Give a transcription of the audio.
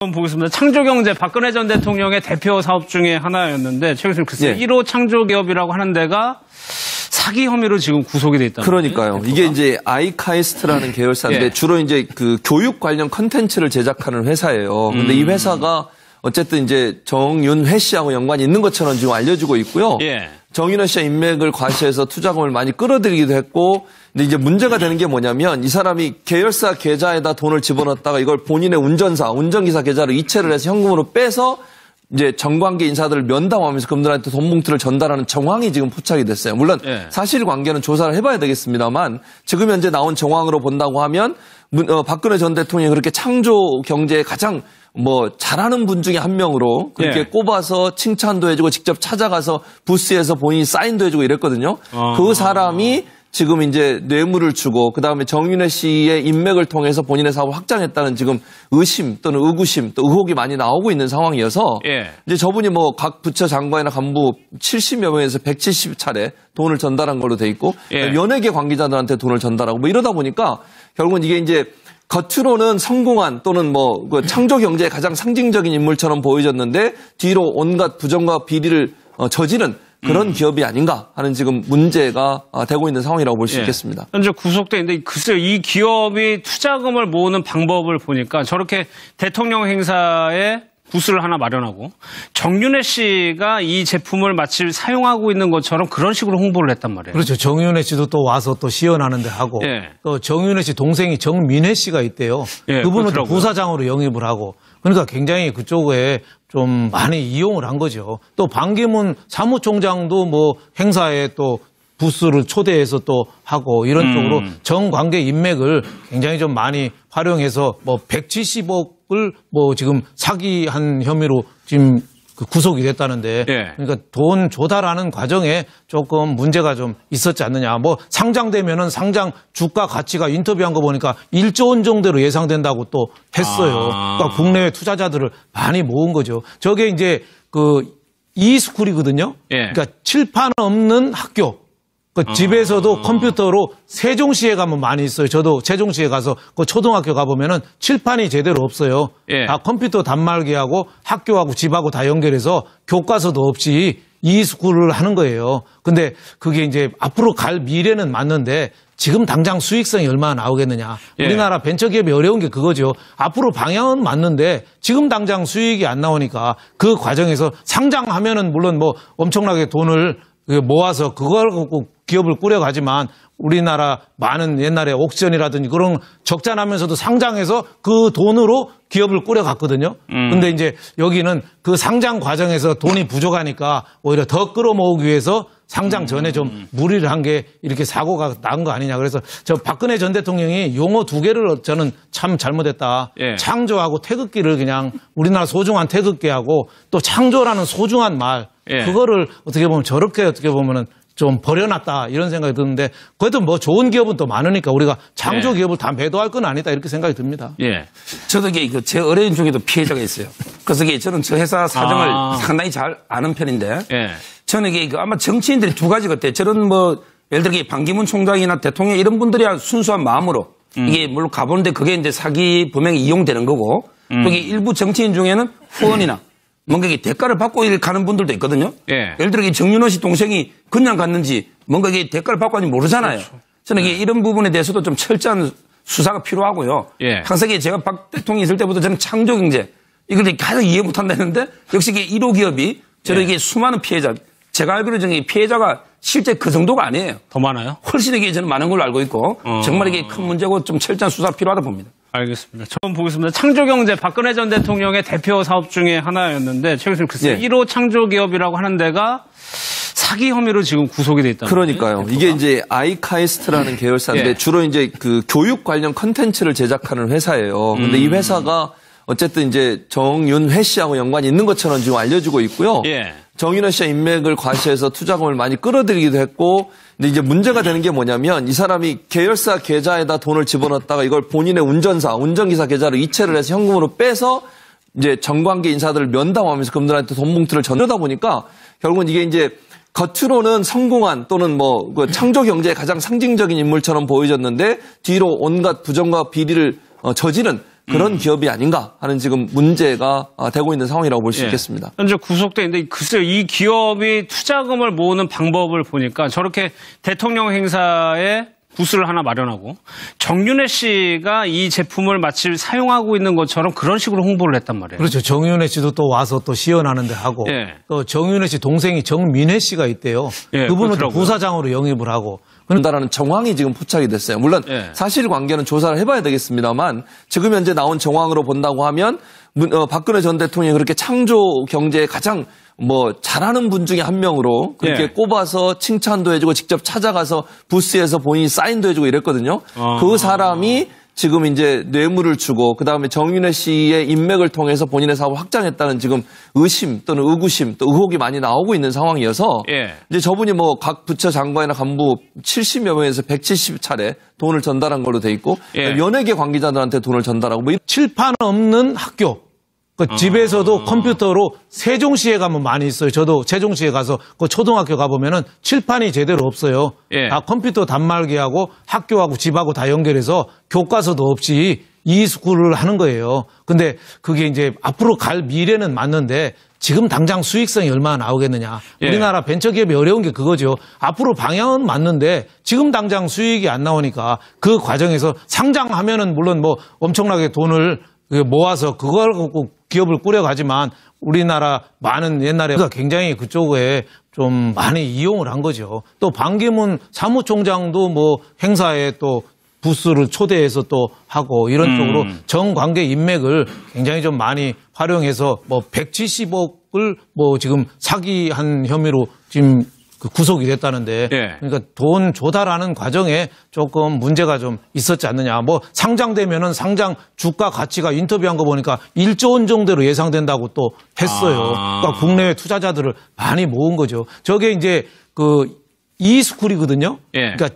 한번 보겠습니다. 창조경제 박근혜 전 대통령의 대표 사업 중에 하나였는데 최 교수님 글쎄 예. 1호 창조기업이라고 하는 데가 사기 혐의로 지금 구속이 돼 있다. 그러니까요. 예, 이게 이제 아이카이스트라는 계열사인데 예. 주로 이제 그 교육 관련 컨텐츠를 제작하는 회사예요. 근데 음. 이 회사가 어쨌든 이제 정윤회 씨하고 연관이 있는 것처럼 지금 알려지고 있고요. 예. 정윤회 씨와 인맥을 과시해서 투자금을 많이 끌어들이기도 했고 근데 이제 문제가 되는 게 뭐냐면 이 사람이 계열사 계좌에다 돈을 집어넣었다가 이걸 본인의 운전사, 운전기사 계좌로 이체를 해서 현금으로 빼서 이제 정관계 인사들을 면담하면서 그분들한테 돈 봉투를 전달하는 정황이 지금 포착이 됐어요. 물론 예. 사실관계는 조사를 해봐야 되겠습니다만 지금 현재 나온 정황으로 본다고 하면 어, 박근혜 전 대통령이 그렇게 창조 경제에 가장 뭐 잘하는 분 중에 한 명으로 그렇게 예. 꼽아서 칭찬도 해주고 직접 찾아가서 부스에서 본인이 사인도 해주고 이랬거든요. 어. 그 사람이 지금 이제 뇌물을 주고 그다음에 정윤혜 씨의 인맥을 통해서 본인의 사업을 확장했다는 지금 의심 또는 의구심 또 의혹이 많이 나오고 있는 상황이어서 예. 이제 저분이 뭐 각 부처 장관이나 간부 70여 명에서 170차례 돈을 전달한 걸로 돼 있고 예. 연예계 관계자들한테 돈을 전달하고 뭐 이러다 보니까 결국은 이게 이제 겉으로는 성공한 또는 뭐그 창조 경제의 가장 상징적인 인물처럼 보여졌는데 뒤로 온갖 부정과 비리를 어, 저지른 그런 음. 기업이 아닌가 하는 지금 문제가 아, 되고 있는 상황이라고 볼수 예. 있겠습니다. 현재 구속돼 있는데 글쎄요 이 기업이 투자금을 모으는 방법을 보니까 저렇게 대통령 행사에 부스를 하나 마련하고 정윤혜 씨가 이 제품을 마치 사용하고 있는 것처럼 그런 식으로 홍보를 했단 말이에요. 그렇죠. 정윤혜 씨도 또 와서 또 시연하는데 하고 예. 또 정윤혜 씨 동생이 정민혜 씨가 있대요. 예, 그분은 또 부사장으로 영입을 하고 그러니까 굉장히 그쪽에 좀 많이 이용을 한 거죠. 또 반기문 사무총장도 뭐 행사에 또 부스를 초대해서 또 하고 이런 음. 쪽으로 정관계 인맥을 굉장히 좀 많이 활용해서 뭐 170억을 뭐 지금 사기한 혐의로 지금 그 구속이 됐다는데 예. 그러니까 돈 조달하는 과정에 조금 문제가 좀 있었지 않느냐. 뭐 상장되면은 상장 주가 가치가 인터뷰한 거 보니까 1조 원 정도로 예상된다고 또 했어요. 아. 그러니까 국내외 투자자들을 많이 모은 거죠. 저게 이제 그 이스쿨이거든요. 예. 그러니까 칠판 없는 학교. 그 아... 집에서도 컴퓨터로 세종시에 가면 많이 있어요. 저도 세종시에 가서 그 초등학교 가보면은 칠판이 제대로 없어요. 예. 다 컴퓨터 단말기하고 학교하고 집하고 다 연결해서 교과서도 없이 이스쿨을 하는 거예요. 근데 그게 이제 앞으로 갈 미래는 맞는데 지금 당장 수익성이 얼마나 나오겠느냐. 예. 우리나라 벤처기업이 어려운 게 그거죠. 앞으로 방향은 맞는데 지금 당장 수익이 안 나오니까 그 과정에서 상장하면은 물론 뭐 엄청나게 돈을 그 모아서 그걸 기업을 꾸려가지만 우리나라 많은 옛날에 옥션이라든지 그런 적자나면서도 상장해서 그 돈으로 기업을 꾸려갔거든요. 음. 근데 이제 여기는 그 상장 과정에서 돈이 부족하니까 오히려 더 끌어모으기 위해서 상장 전에 좀 음. 무리를 한 게 이렇게 사고가 난 거 아니냐. 그래서 저 박근혜 전 대통령이 용어 두 개를 저는 참 잘못했다. 예. 창조하고 태극기를 그냥 우리나라 소중한 태극기하고 또 창조라는 소중한 말 예. 그거를 어떻게 보면 저렇게 어떻게 보면은 좀 버려놨다 이런 생각이 드는데 그래도 뭐 좋은 기업은 또 많으니까 우리가 창조 예. 기업을 다 배도할 건 아니다 이렇게 생각이 듭니다. 예. 저도 이게 제 어려운 중에도 피해자가 있어요. 그래서 저는 저 회사 사정을 아. 상당히 잘 아는 편인데 예. 저는 이게 아마 정치인들이 두 가지 같아요. 저는 뭐 예를 들어 반기문 총장이나 대통령 이런 분들이야 순수한 마음으로 음. 이게 물론 가보는데 그게 이제 사기 범행이 이용되는 거고 음. 여기 일부 정치인 중에는 후원이나 뭔가 대가를 받고 가는 분들도 있거든요. 예. 를 들어 정윤호 씨 동생이 그냥 갔는지 뭔가 이게 대가를 받고 왔는지 모르잖아요. 그렇죠. 저는 예. 이런 부분에 대해서도 좀 철저한 수사가 필요하고요. 예. 항상 제가 박 대통령이 있을 때부터 저는 창조경제 이걸 계속 이해 못한다는데 했 역시 이게 1호 기업이 저는 예. 이게 수많은 피해자 제가 알기로 저는 피해자가 실제 그 정도가 아니에요. 더 많아요? 훨씬 이게 저는 많은 걸로 알고 있고 어... 정말 이게 큰 문제고 좀 철저한 수사 필요하다 봅니다. 알겠습니다. 처음 보겠습니다. 창조경제 박근혜 전 대통령의 대표 사업 중에 하나였는데 최 교수님 글쎄 그 예. 1호 창조기업이라고 하는 데가 사기 혐의로 지금 구속이 돼 있다는 그러니까요. 거지? 이게 이제 아이카이스트라는 예. 계열사인데 예. 주로 이제 그 교육 관련 컨텐츠를 제작하는 회사예요. 근데 음. 이 회사가 어쨌든 이제 정윤회 씨하고 연관이 있는 것처럼 지금 알려지고 있고요. 예. 정윤회 씨의 인맥을 과시해서 투자금을 많이 끌어들이기도 했고, 근데 이제 문제가 되는 게 뭐냐면 이 사람이 계열사 계좌에다 돈을 집어넣었다가 이걸 본인의 운전사, 운전기사 계좌로 이체를 해서 현금으로 빼서 이제 정관계 인사들을 면담하면서 그분들한테 돈 봉투를 전려다 보니까 결국은 이게 이제 겉으로는 성공한 또는 뭐 그 창조 경제의 가장 상징적인 인물처럼 보여졌는데 뒤로 온갖 부정과 비리를 어, 저지른 그런 음. 기업이 아닌가 하는 지금 문제가 아, 되고 있는 상황이라고 볼수 예. 있겠습니다. 현재 구속돼 있는데 글쎄요 이 기업이 투자금을 모으는 방법을 보니까 저렇게 대통령 행사에 부스를 하나 마련하고 정윤혜 씨가 이 제품을 마치 사용하고 있는 것처럼 그런 식으로 홍보를 했단 말이에요. 그렇죠. 정윤혜 씨도 또 와서 또 시연하는데 하고 예. 또 정윤혜 씨 동생이 정민혜 씨가 있대요. 예, 그분은 또 부사장으로 영입을 하고 그런다라는 정황이 지금 포착이 됐어요. 물론 예. 사실 관계는 조사를 해봐야 되겠습니다만 지금 현재 나온 정황으로 본다고 하면 어, 박근혜 전 대통령이 그렇게 창조 경제에 가장 뭐 잘하는 분 중에 한 명으로 그렇게 예. 꼽아서 칭찬도 해주고 직접 찾아가서 부스에서 본인이 사인도 해주고 이랬거든요. 아. 그 사람이 지금 이제 뇌물을 주고 그다음에 정윤회 씨의 인맥을 통해서 본인의 사업을 확장했다는 지금 의심 또는 의구심 또 의혹이 많이 나오고 있는 상황이어서 예. 이제 저분이 뭐 각 부처 장관이나 간부 70여 명에서 170차례 돈을 전달한 걸로 돼 있고 예. 연예계 관계자들한테 돈을 전달하고 뭐 7판 없는 학교 그러 아. 집에서도 컴퓨터로 세종시에 가면 많이 있어요. 저도 세종시에 가서 그 초등학교 가보면은 칠판이 제대로 없어요. 예. 다 컴퓨터 단말기하고 학교하고 집하고 다 연결해서 교과서도 없이 이스쿨을 하는 거예요. 근데 그게 이제 앞으로 갈 미래는 맞는데 지금 당장 수익성이 얼마나 나오겠느냐. 예. 우리나라 벤처기업이 어려운 게 그거죠. 앞으로 방향은 맞는데 지금 당장 수익이 안 나오니까 그 과정에서 상장하면은 물론 뭐 엄청나게 돈을 그 모아서 그걸 기업을 꾸려가지만 우리나라 많은 옛날에 굉장히 그쪽에 좀 많이 이용을 한 거죠. 또방기문 사무총장도 뭐 행사에 또 부스를 초대해서 또 하고 이런 음. 쪽으로 정관계 인맥을 굉장히 좀 많이 활용해서 뭐 170억을 뭐 지금 사기한 혐의로 지금 그 구속이 됐다는데 예. 그러니까 돈 조달하는 과정에 조금 문제가 좀 있었지 않느냐. 뭐 상장되면은 상장 주가 가치가 인터뷰한 거 보니까 1조 원 정도로 예상된다고 또 했어요. 아. 그러니까 국내외 투자자들을 많이 모은 거죠. 저게 이제 그 이스쿨이거든요. 예. 그러니까